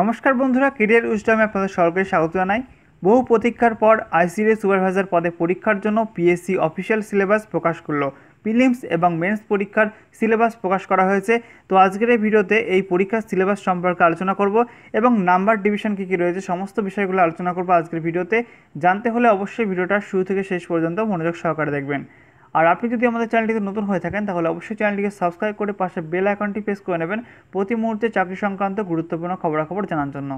নমস্কার বন্ধুরা কেরিয়ার উইস্টমে আপনাদের সরকারি স্বাগত জানাই বহু প্রতীক্ষার পর আইসিডিএ সুপারভাইজার পদে পরীক্ষার জন্য পিএসসি অফিসিয়াল সিলেবাস প্রকাশ করলো প্রিলিমস এবং মেন্স পরীক্ষার সিলেবাস প্রকাশ করা হয়েছে তো আজকের এই ভিডিওতে এই পরীক্ষার সিলেবাস সম্পর্কে আলোচনা করব এবং নাম্বার ডিভিশন কী কী রয়েছে সমস্ত বিষয়গুলো আলোচনা করব আজকের ভিডিওতে জানতে হলে অবশ্যই ভিডিওটা শুরু থেকে শেষ পর্যন্ত মনোযোগ সহকারে দেখবেন আর আপনি যদি আমাদের চ্যানেলটিতে নতুন হয়ে থাকেন তাহলে অবশ্যই চ্যানেলটিকে সাবস্ক্রাইব করে পাশে বেল আইকনটি প্রেস করে নেবেন প্রতি মুহূর্তে চাকরি সংক্রান্ত গুরুত্বপূর্ণ খবরাখবর জানার জন্য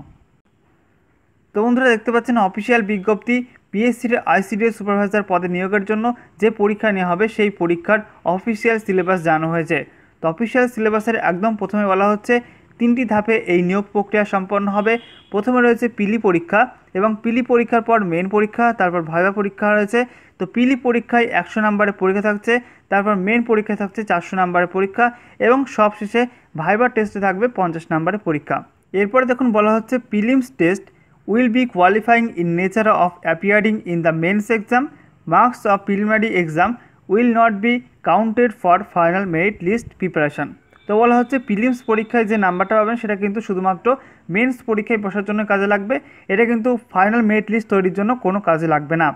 তো বন্ধুরা দেখতে পাচ্ছেন অফিসিয়াল বিজ্ঞপ্তি পিএসসির আইসিডিএস সুপারভাইজার পদে নিয়োগের জন্য যে পরীক্ষা নেওয়া হবে সেই পরীক্ষার অফিসিয়াল সিলেবাস জানানো হয়েছে তো অফিসিয়াল সিলেবাসের একদম প্রথমে বলা হচ্ছে তিনটি ধাপে এই নিয়োগ প্রক্রিয়া সম্পন্ন হবে প্রথমে রয়েছে পিলি পরীক্ষা এবং পিলি পরীক্ষার পর মেন পরীক্ষা তারপর ভাইভা পরীক্ষা রয়েছে তো পিলি পরীক্ষায় একশো নাম্বারের পরীক্ষা থাকছে তারপর মেন পরীক্ষা থাকছে চারশো নাম্বারের পরীক্ষা এবং সবশেষে ভাইবার টেস্টে থাকবে পঞ্চাশ নাম্বারের পরীক্ষা এরপরে দেখুন বলা হচ্ছে prelims test will be qualifying in nature of appearing in the mains exam marks of preliminary exam will not be counted for final merit list preparation তো বলা হচ্ছে প্রিলিমস পরীক্ষায় যে নাম্বারটা পাবেন সেটা কিন্তু শুধুমাত্র মেন্স পরীক্ষায় বসার জন্য কাজে লাগবে এটা কিন্তু ফাইনাল মেরিট লিস্ট তৈরির জন্য কোনো কাজে লাগবে না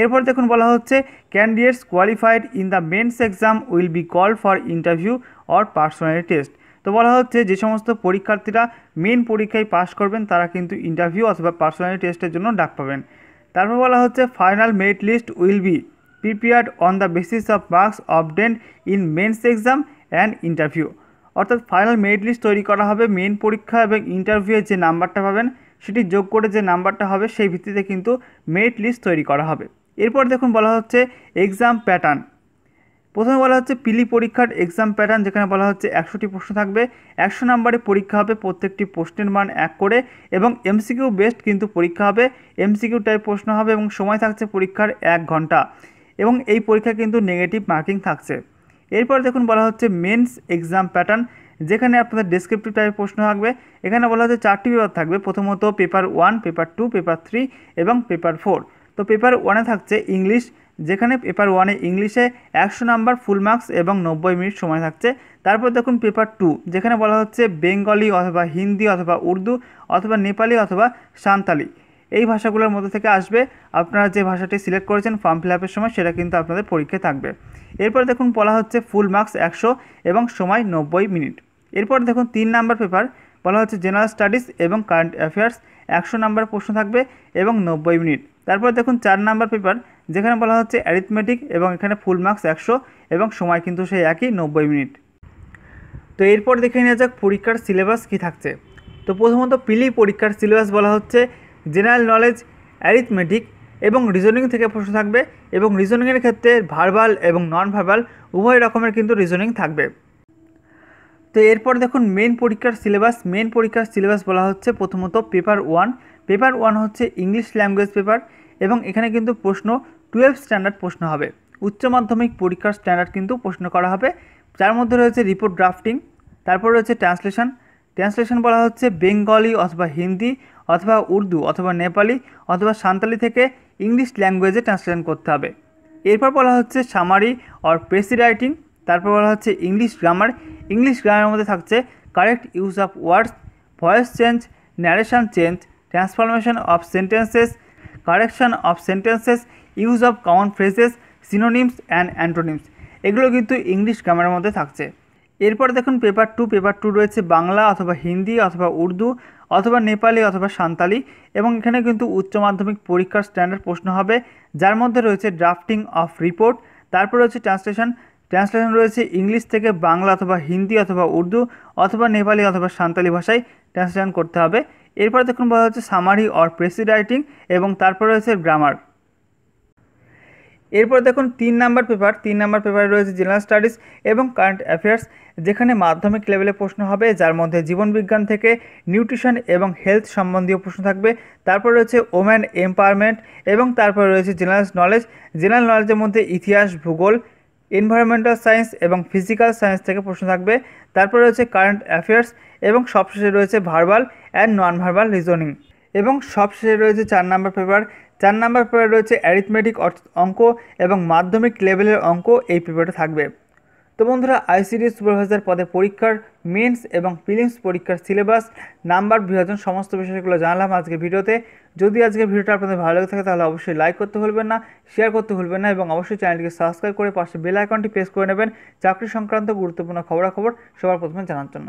এরপর দেখুন বলা হচ্ছে candidates qualified in the mains exam will be call for interview or personally test তো বলা হচ্ছে যে সমস্ত পরীক্ষার্থীরা মেন পরীক্ষায় পাশ করবেন তারা কিন্তু ইন্টারভিউ অথবা পার্সোনালি টেস্টের জন্য ডাক পাবেন তারপর বলা হচ্ছে final merit list will be prepared on the basis of marks obtained in mains exam and interview অর্থাৎ ফাইনাল মেরিট লিস্ট তৈরি করা হবে মেন পরীক্ষা এবং ইন্টারভিউয়ের যে নাম্বারটা পাবেন সেটি যোগ করে যে নাম্বারটা হবে সেই ভিত্তিতে কিন্তু মেরিট লিস্ট তৈরি করা হবে এরপর দেখুন বলা হচ্ছে এক্সাম প্যাটার্ন প্রথমে বলা হচ্ছে পিলি পরীক্ষার এক্সাম প্যাটার্ন যেখানে বলা হচ্ছে একশোটি প্রশ্ন থাকবে একশো নাম্বারে পরীক্ষা হবে প্রত্যেকটি প্রশ্নের মান এক করে এবং এমসিকিউ বেস্ট কিন্তু পরীক্ষা হবে এমসিকিউ টাইপ প্রশ্ন হবে এবং সময় থাকছে পরীক্ষার এক ঘন্টা এবং এই পরীক্ষা কিন্তু নেগেটিভ মার্কিং থাকছে এরপর দেখুন বলা হচ্ছে মেন্স এক্সাম প্যাটার্ন যেখানে আপনাদের ডেসক্রিপটিভ টাইপের প্রশ্ন থাকবে এখানে বলা হচ্ছে চারটি পেপার থাকবে প্রথমত paper one paper two paper three এবং পেপার ফোর তো পেপার ওয়ানে থাকছে ইংলিশ যেখানে পেপার ওয়ানে ইংলিশে একশো নাম্বার ফুল মার্কস এবং নব্বই মিনিট সময় থাকছে তারপর দেখুন পেপার টু যেখানে বলা হচ্ছে বেঙ্গলি অথবা হিন্দি অথবা উর্দু অথবা নেপালি অথবা সাঁওতালি এই ভাষাগুলোর মধ্যে থেকে আসবে আপনারা যে ভাষাটি সিলেক্ট করেছেন ফর্ম ফিল আপের সময় সেটা কিন্তু আপনাদের পরীক্ষায় থাকবে এরপর দেখুন বলা হচ্ছে ফুল মার্কস একশো এবং সময় নব্বই মিনিট এরপর দেখুন তিন নাম্বার পেপার বলা হচ্ছে জেনারেল স্টাডিজ এবং কারেন্ট অ্যাফেয়ার্স একশো নাম্বার প্রশ্ন থাকবে এবং নব্বই মিনিট তারপর দেখুন চার নাম্বার পেপার যেখানে বলা হচ্ছে অ্যারিথমেটিক এবং এখানে ফুল মার্কস একশো এবং সময় কিন্তু সেই একই নব্বই মিনিট তো এরপর দেখে নেওয়া যাক পরীক্ষার সিলেবাস কি থাকছে তো প্রথমত পিলি পরীক্ষার সিলেবাস বলা হচ্ছে জেনারেল নলেজ অ্যারিথমেটিক এবং রিজনিং থেকে প্রশ্ন থাকবে এবং রিজনিংয়ের ক্ষেত্রে ভার্বাল এবং নন ভার্বাল উভয় রকমের কিন্তু রিজনিং থাকবে তো এরপর দেখুন মেন পরীক্ষার সিলেবাস মেন পরীক্ষার সিলেবাস বলা হচ্ছে প্রথমত পেপার ওয়ান পেপার ওয়ান হচ্ছে ইংলিশ ল্যাঙ্গুয়েজ পেপার এবং এখানে কিন্তু প্রশ্ন টুয়েলভ স্ট্যান্ডার্ড প্রশ্ন হবে উচ্চ মাধ্যমিক পরীক্ষার স্ট্যান্ডার্ড কিন্তু প্রশ্ন করা হবে যার মধ্যে রয়েছে রিপোর্ট ড্রাফটিং তারপর রয়েছে ট্রান্সলেশন ট্রান্সলেশন বলা হচ্ছে বেঙ্গলি অথবা হিন্দি অথবা উর্দু অথবা নেপালি অথবা সাঁওতালি থেকে ইংলিশ ল্যাঙ্গুয়েজে ট্রান্সলেশন করতে হবে এরপর বলা হচ্ছে সামারি অর প্রেসি রাইটিং তারপর বলা হচ্ছে ইংলিশ গ্রামার ইংলিশ গ্রামারের মধ্যে থাকছে correct use of words voice change narration change transformation of sentences correction of sentences use of common phrases synonyms and antonyms এগুলো কিন্তু ইংলিশ গ্রামারের মধ্যে থাকছে এরপর দেখুন পেপার টু পেপার টু রয়েছে বাংলা অথবা হিন্দি অথবা উর্দু অথবা নেপালি অথবা সাঁওতালি এবং এখানে কিন্তু উচ্চ মাধ্যমিক পরীক্ষার স্ট্যান্ডার্ড প্রশ্ন হবে যার মধ্যে রয়েছে ড্রাফটিং অফ রিপোর্ট তারপর রয়েছে ট্রান্সলেশন ট্রান্সলেশন রয়েছে ইংলিশ থেকে বাংলা অথবা হিন্দি অথবা উর্দু অথবা নেপালি অথবা সাঁওতালি ভাষায় ট্রান্সলেশন করতে হবে এরপর দেখুন বলা হচ্ছে সামারি অর প্রেসি রাইটিং এবং তারপর রয়েছে গ্রামার এরপর দেখুন তিন নাম্বার পেপার তিন নাম্বার পেপারে রয়েছে জেনারেল স্টাডিজ এবং কারেন্ট অ্যাফেয়ার্স যেখানে মাধ্যমিক লেভেলে প্রশ্ন হবে যার মধ্যে জীবনবিজ্ঞান থেকে নিউট্রিশন এবং হেলথ সম্বন্ধীয় প্রশ্ন থাকবে তারপর রয়েছে ওম্যান এম্পাওয়ারমেন্ট এবং তারপর রয়েছে জেনারেল নলেজ জেনারেল নলেজের মধ্যে ইতিহাস ভূগোল এনভায়রনমেন্টাল সায়েন্স এবং ফিজিক্যাল সায়েন্স থেকে প্রশ্ন থাকবে তারপর রয়েছে কারেন্ট অ্যাফেয়ার্স এবং সবশেষে রয়েছে verbal and non verbal reasoning এবং সবশেষে রয়েছে চার নাম্বার পেপার চার নাম্বার পেপারে রয়েছে অ্যারিথমেটিক অঙ্ক এবং মাধ্যমিক লেভেলের অঙ্ক এই পেপারে থাকবে তো বন্ধুরা আইসিডি সুপারভাইজার পদে পরীক্ষার মেন্স এবং ফিলিংস পরীক্ষার সিলেবাস নাম্বার বিভাজন সমস্ত বিষয়গুলো জানালাম আজকে ভিডিওতে যদি আজকে ভিডিওটা আপনাদের ভালো লেগে থাকে তাহলে অবশ্যই লাইক করতে ভুলবেন না শেয়ার করতে ভুলবেন না এবং অবশ্যই চ্যানেলটিকে সাবস্ক্রাইব করে পাশে বেল আইকনটি প্রেস করে নেবেন চাকরি সংক্রান্ত গুরুত্বপূর্ণ খবরাখবর সবার প্রথমে জানার জন্য